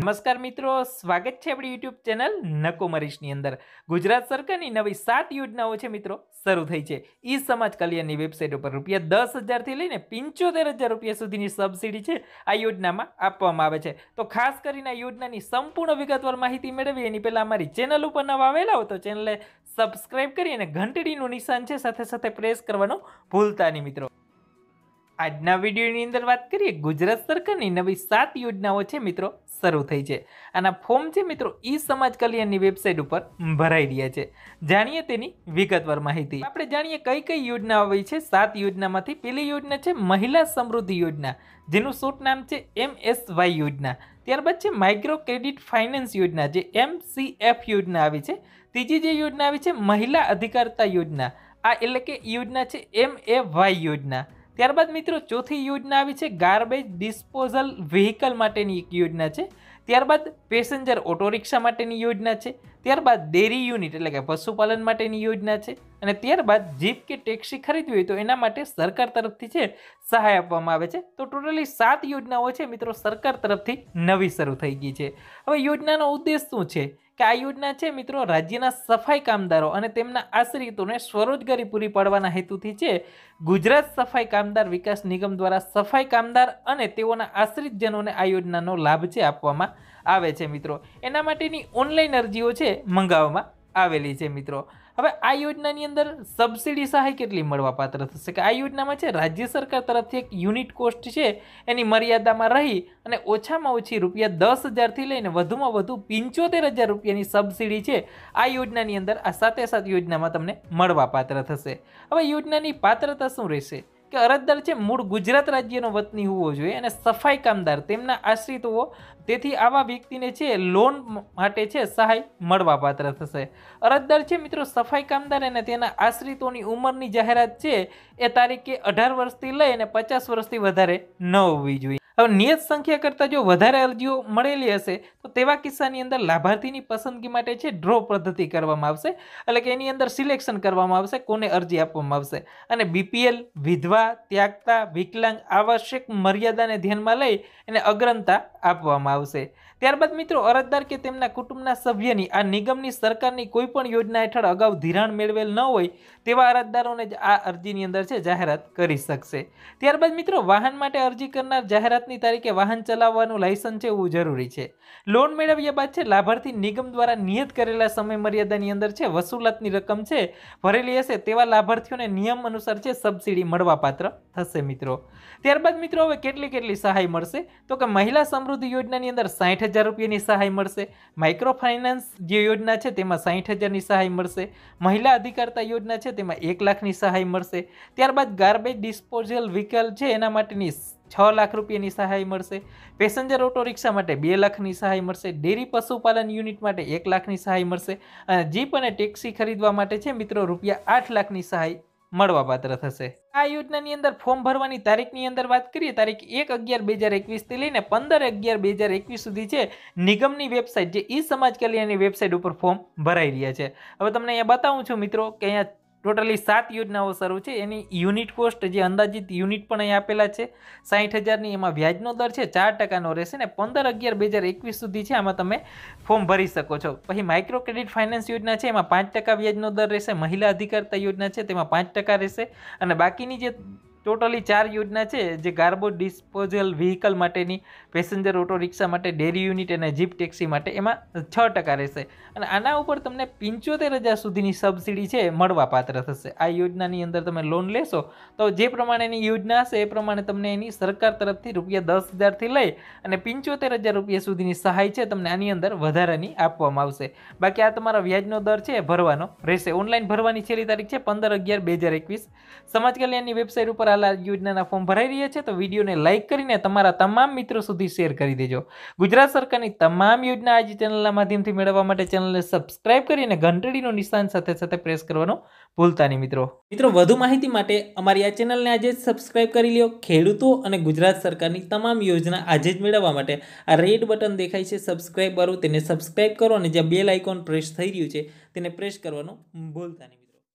નમસ્કાર મિત્રો સ્વાગત છે આપણી યુટ્યુબ ચેનલ નકોમરીશની અંદર ગુજરાત સરકારની નવી સાત યોજનાઓ છે મિત્રો શરૂ થઈ છે ઈ સમાજ કલ્યાણની વેબસાઇટ ઉપર રૂપિયા દસ હજારથી લઈને પંચોતેર હજાર રૂપિયા સુધીની સબસિડી છે આ યોજનામાં આપવામાં આવે છે તો ખાસ કરીને આ યોજનાની સંપૂર્ણ વિગતવાર માહિતી મેળવી એની પહેલાં અમારી ચેનલ ઉપર નવા આવેલા હોય તો ચેનલે સબસ્ક્રાઈબ કરી અને ઘંટડીનું નિશાન છે સાથે સાથે પ્રેસ કરવાનો ભૂલતા નહીં મિત્રો આજના વિડીયોની અંદર વાત કરીએ ગુજરાત સરકારની નવી સાત યોજનાઓ છે મિત્રો શરૂ થઈ છે આના ફોર્મ છે મિત્રો ઈ સમાજ કલ્યાણની વેબસાઇટ ઉપર ભરાઈ રહ્યા છે જાણીએ તેની વિગતવાર માહિતી આપણે જાણીએ કઈ કઈ યોજના આવી છે સાત યોજનામાંથી પેલી યોજના છે મહિલા સમૃદ્ધિ યોજના જેનું શોર્ટ નામ છે એમ એસ વાય યોજના ત્યારબાદ છે માઇક્રો ક્રેડિટ ફાઇનાન્સ યોજના જે એમ સી એફ યોજના આવી છે ત્રીજી જે યોજના આવી છે મહિલા અધિકારતા યોજના આ એટલે કે યોજના છે એમ એ વાય યોજના ત્યારબાદ મિત્રો ચોથી યોજના આવી છે ગાર્બેજ ડિસ્પોઝલ વ્હીકલ માટેની એક યોજના છે ત્યારબાદ પેસેન્જર ઓટો રિક્ષા માટેની યોજના છે ત્યારબાદ ડેરી યુનિટ એટલે કે પશુપાલન માટેની યોજના છે અને ત્યારબાદ જીપ કે ટેક્સી ખરીદવી હોય તો એના માટે સરકાર તરફથી છે સહાય આપવામાં આવે છે તો ટોટલી સાત યોજનાઓ છે મિત્રો સરકાર તરફથી નવી શરૂ થઈ ગઈ છે હવે યોજનાનો ઉદ્દેશ શું છે કે આ યોજના છે મિત્રો રાજ્યના સફાઈ કામદારો અને તેમના આશ્રિતોને સ્વરોજગારી પૂરી પાડવાના હેતુથી છે ગુજરાત સફાઈ કામદાર વિકાસ નિગમ દ્વારા સફાઈ કામદાર અને તેઓના આશ્રિતજનોને આ યોજનાનો લાભ છે આપવામાં આવે છે મિત્રો એના માટેની ઓનલાઈન અરજીઓ છે મંગાવવામાં આવેલી છે મિત્રો હવે આ યોજનાની અંદર સબસિડી સહાય કેટલી મળવાપાત્ર થશે કે આ યોજનામાં છે રાજ્ય સરકાર તરફથી એક યુનિટ કોસ્ટ છે એની મર્યાદામાં રહી અને ઓછામાં ઓછી રૂપિયા દસ હજારથી લઈને વધુમાં વધુ પંચોતેર હજાર રૂપિયાની સબસિડી છે આ યોજનાની અંદર આ સાથે સાથ યોજનામાં તમને મળવાપાત્ર થશે હવે યોજનાની પાત્રતા શું રહેશે કે અરજદાર છે મૂળ ગુજરાત રાજ્યનો વતની હોવો જોઈએ અને સફાઈ કામદાર તેમના આશ્રિત હોવો તેથી આવા વ્યક્તિને છે લોન માટે છે સહાય મળવાપાત્ર થશે અરજદાર છે મિત્રો સફાઈ કામદાર અને તેના આશ્રિતોની ઉંમરની જાહેરાત છે એ તારીખે અઢાર વર્ષથી લઈ અને પચાસ વર્ષથી વધારે ન હોવી જોઈએ હવે નિયત સંખ્યા કરતાં જો વધારે અરજીઓ મળેલી હશે તો તેવા કિસ્સાની અંદર લાભાર્થીની પસંદગી માટે છે ડ્રો પદ્ધતિ કરવામાં આવશે એટલે કે એની અંદર સિલેક્શન કરવામાં આવશે કોને અરજી આપવામાં આવશે અને બીપીએલ વિધવા ત્યાગતા વિકલાંગ આવશ્યક મર્યાદાને ધ્યાનમાં લઈ એને અગ્રતા આપવામાં આવશે ત્યારબાદ મિત્રો અરજદાર કે તેમના કુટુંબના સભ્યની આ નિગમની સરકારની કોઈપણ યોજના હેઠળ અગાઉ ધિરાણ મેળવેલ ન હોય તેવા અરજદારોને જ આ અરજીની અંદર છે જાહેરાત કરી શકશે ત્યારબાદ મિત્રો વાહન માટે અરજી કરનાર જાહેરાત આજની તારીખે વાહન ચલાવવાનું લાયસન્સ છે એવું જરૂરી છે લોન મેળવ્યા બાદ છે લાભાર્થી નિગમ દ્વારા નિયત કરેલા સમય મર્યાદાની અંદર છે વસૂલાતની રકમ છે ભરેલી હશે તેવા લાભાર્થીઓને નિયમ અનુસાર છે સબસિડી મળવાપાત્ર થશે મિત્રો ત્યારબાદ મિત્રો હવે કેટલી કેટલી સહાય મળશે તો કે મહિલા સમૃદ્ધિ યોજનાની અંદર સાઠ હજાર રૂપિયાની સહાય મળશે માઇક્રો ફાઇનાન્સ જે યોજના છે તેમાં સાઠ હજારની સહાય મળશે મહિલા અધિકારતા યોજના છે તેમાં એક લાખની સહાય મળશે ત્યારબાદ ગાર્બેજ ડિસ્પોઝલ વ્હીકલ છે એના માટેની છ લાખ રૂપિયાની સહાય મળશે પેસેન્જર ઓટો રિક્ષા માટે બે લાખની સહાય મળશે ડેરી પશુપાલન યુનિટ માટે એક લાખની સહાય મળશે અને જીપ અને ટેક્સી ખરીદવા માટે છે મિત્રો રૂપિયા આઠ લાખની સહાય મળવા પાત્ર થશે આ યોજનાની અંદર ફોર્મ ભરવાની તારીખની અંદર વાત કરીએ તારીખ એક અગિયાર બે હજાર એકવીસથી લઈને પંદર અગિયાર બે હજાર એકવીસ સુધી છે નિગમની વેબસાઇટ જે ઈ સમાજ કલ્યાણની વેબસાઇટ ઉપર ફોર્મ ભરાઈ રહ્યા છે હવે તમને અહીંયા બતાવું છું મિત્રો કે અહીંયા ટોટલી સાત યોજનાઓ શરૂ છે એની યુનિટ કોસ્ટ જે અંદાજિત યુનિટ પણ અહીં આપેલા છે સાઠ હજારની એમાં વ્યાજનો દર છે ચાર ટકાનો રહેશે ને પંદર અગિયાર બે હજાર એકવીસ સુધી છે આમાં તમે ફોર્મ ભરી શકો છો પછી માઇક્રો ક્રેડિટ ફાઇનાન્સ યોજના છે એમાં પાંચ ટકા વ્યાજનો દર રહેશે મહિલા અધિકારતા યોજના છે તેમાં પાંચ ટકા રહેશે અને બાકીની જે ટોટલી ચાર યોજના છે જે કાર્બો ડિસ્પોઝલ વ્હીકલ માટેની પેસેન્જર ઓટો રિક્ષા માટે ડેરી યુનિટ અને જીપ ટેક્સી માટે એમાં છ ટકા રહેશે અને આના ઉપર તમને પંચોતેર હજાર સુધીની સબસિડી છે મળવાપાત્ર થશે આ યોજનાની અંદર તમે લોન લેશો તો જે પ્રમાણેની યોજના હશે એ પ્રમાણે તમને એની સરકાર તરફથી રૂપિયા દસ હજારથી લઈ અને પંચોતેર હજાર રૂપિયા સુધીની સહાય છે તમને આની અંદર વધારાની આપવામાં આવશે બાકી આ તમારા વ્યાજનો દર છે ભરવાનો રહેશે ઓનલાઈન ભરવાની છેલ્લી તારીખ છે પંદર અગિયાર બે હજાર એકવીસ સમાજ કલ્યાણની વેબસાઇટ ઉપર આ યોજનાના ફોર્મ ભરાઈ રહ્યા છે તો વિડીયોને લાઇક કરીને તમારા તમામ મિત્રો સુધી શેર કરી દેજો ગુજરાત સરકારની તમામ યોજના આજે ચેનલના માધ્યમથી મેળવવા માટે ચેનલને સબસ્ક્રાઇબ કરીને ઘંટડીનું નિશાન સાથે સાથે પ્રેસ કરવાનું ભૂલતા નહીં મિત્રો મિત્રો વધુ માહિતી માટે અમારી આ ચેનલને આજે જ સબસ્ક્રાઇબ કરી લો ખેડૂતો અને ગુજરાત સરકારની તમામ યોજના આજે જ મેળવવા માટે આ રેડ બટન દેખાય છે સબસ્ક્રાઇબ વાળું તેને સબસ્ક્રાઇબ કરો અને જ્યાં બેલ આઇકોન પ્રેસ થઈ રહ્યું છે તેને પ્રેસ કરવાનું ભૂલતા નહીં